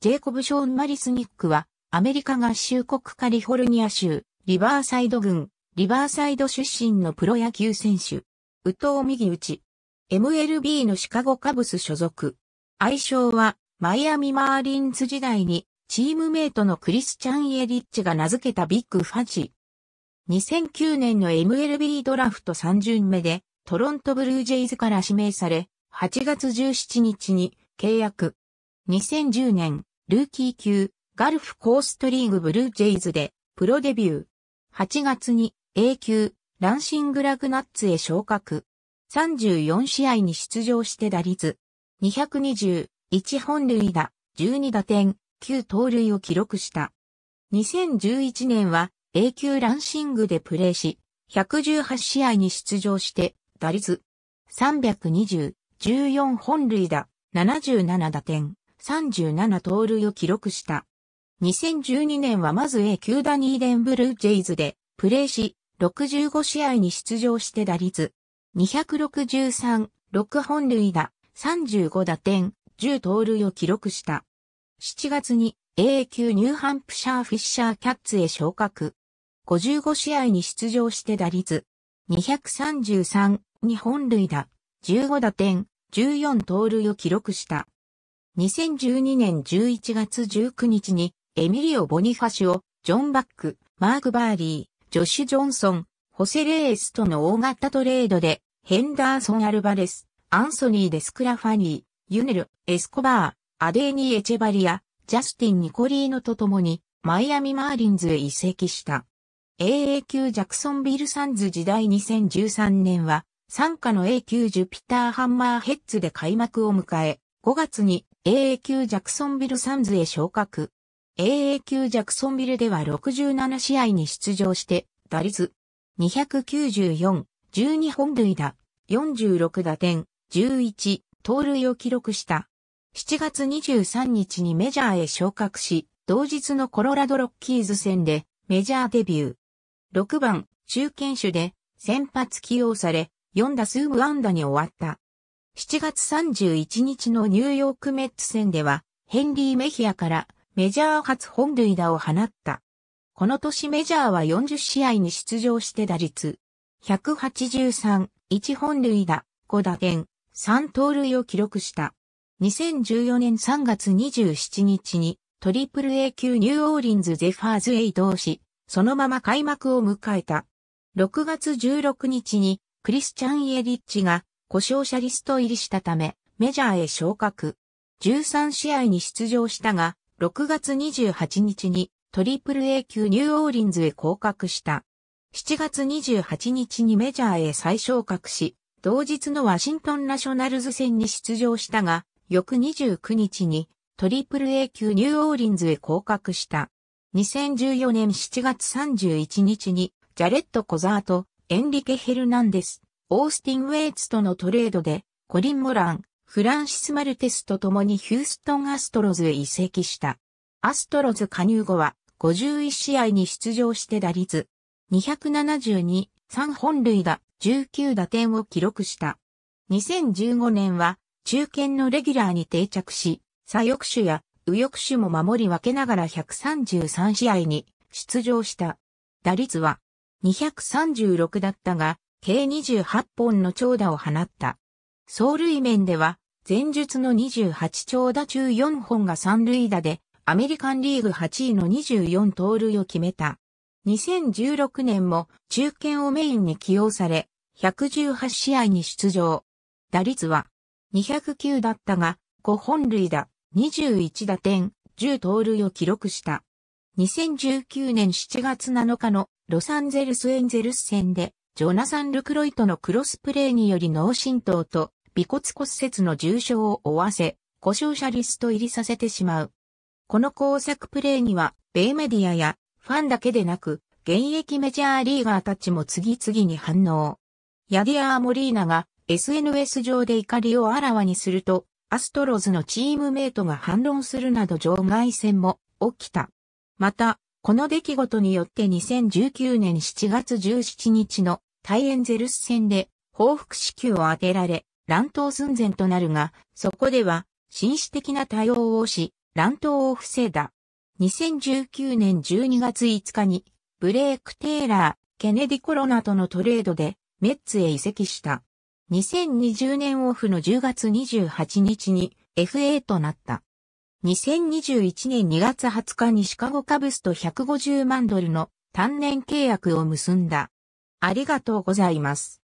ジェイコブ・ショーン・マリスニックは、アメリカ合衆国カリフォルニア州、リバーサイド郡、リバーサイド出身のプロ野球選手。宇藤右打ち。MLB のシカゴカブス所属。愛称は、マイアミ・マーリンズ時代に、チームメイトのクリスチャン・イエリッチが名付けたビッグファジ2009年の MLB ドラフト3巡目で、トロントブルージェイズから指名され、8月17日に契約。2010年、ルーキー級、ガルフコーストリーグブルージェイズで、プロデビュー。8月に A 級、ランシングラグナッツへ昇格。34試合に出場して打率。220、1本塁打、12打点、9盗塁を記録した。2011年は A 級ランシングでプレーし、118試合に出場して、打率320、14本塁打、77打点、37盗塁を記録した。2012年はまず A 級ダニーデンブルージェイズでプレーし、65試合に出場して打率263、6本塁打、35打点、10盗塁を記録した。7月に A 級ニューハンプシャーフィッシャーキャッツへ昇格。55試合に出場して打率233、2本塁打、15打点、14盗塁を記録した。2012年11月19日に、エミリオ・ボニファシオ、ジョン・バック、マーク・バーリー、ジョシュ・ジョンソン、ホセ・レースとの大型トレードで、ヘンダーソン・アルバレス、アンソニー・デスクラファニー、ユネル、エスコバー、アデーニー・エチェバリア、ジャスティン・ニコリーノと共に、マイアミ・マーリンズへ移籍した。AA 級ジャクソンビル・サンズ時代2013年は、参加の A 級ジュピター・ハンマーヘッズで開幕を迎え、5月に AA 級ジャクソンビルサンズへ昇格。AA 級ジャクソンビルでは67試合に出場して、打率294、12本塁打、46打点、11、盗塁を記録した。7月23日にメジャーへ昇格し、同日のコロラドロッキーズ戦でメジャーデビュー。6番、中堅手で先発起用され、4打数無安打に終わった。7月31日のニューヨークメッツ戦では、ヘンリー・メヒアからメジャー初本塁打を放った。この年メジャーは40試合に出場して打率183、1本塁打、5打点、3盗塁を記録した。2014年3月27日にトリプル A 級ニューオーリンズゼファーズへ移動し、そのまま開幕を迎えた。6月16日にクリスチャン・イエリッチが故障者リスト入りしたため、メジャーへ昇格。13試合に出場したが、6月28日にトリプル A 級ニューオーリンズへ降格した。7月28日にメジャーへ再昇格し、同日のワシントンナショナルズ戦に出場したが、翌29日にトリプル A 級ニューオーリンズへ降格した。2014年7月31日にジャレット・コザーとエンリケ・ヘルナンデス、オースティン・ウェイツとのトレードで、コリン・モラン、フランシス・マルテスと共にヒューストン・アストロズへ移籍した。アストロズ加入後は、51試合に出場して打率、272、3本塁打、19打点を記録した。2015年は、中堅のレギュラーに定着し、左翼手や右翼手も守り分けながら133試合に出場した。打率は236だったが、計28本の長打を放った。走塁面では、前述の28長打中4本が三塁打で、アメリカンリーグ8位の24盗塁を決めた。2016年も中堅をメインに起用され、118試合に出場。打率は209だったが、5本塁打、21打点、10盗塁を記録した。2019年7月7日のロサンゼルスエンゼルス戦でジョナサン・ルクロイトのクロスプレーにより脳震盪と尾骨骨折の重傷を負わせ、故障者リスト入りさせてしまう。この工作プレーには、米メディアやファンだけでなく、現役メジャーリーガーたちも次々に反応。ヤディアー・モリーナが SNS 上で怒りをあらわにすると、アストロズのチームメイトが反論するなど場外戦も起きた。また、この出来事によって2019年7月17日のタイエンゼルス戦で報復支給を当てられ、乱闘寸前となるが、そこでは紳士的な対応をし、乱闘を防いだ。2019年12月5日に、ブレイク・テイラー、ケネディ・コロナとのトレードで、メッツへ移籍した。2020年オフの10月28日に FA となった。2021年2月20日にシカゴカブスと150万ドルの単年契約を結んだ。ありがとうございます。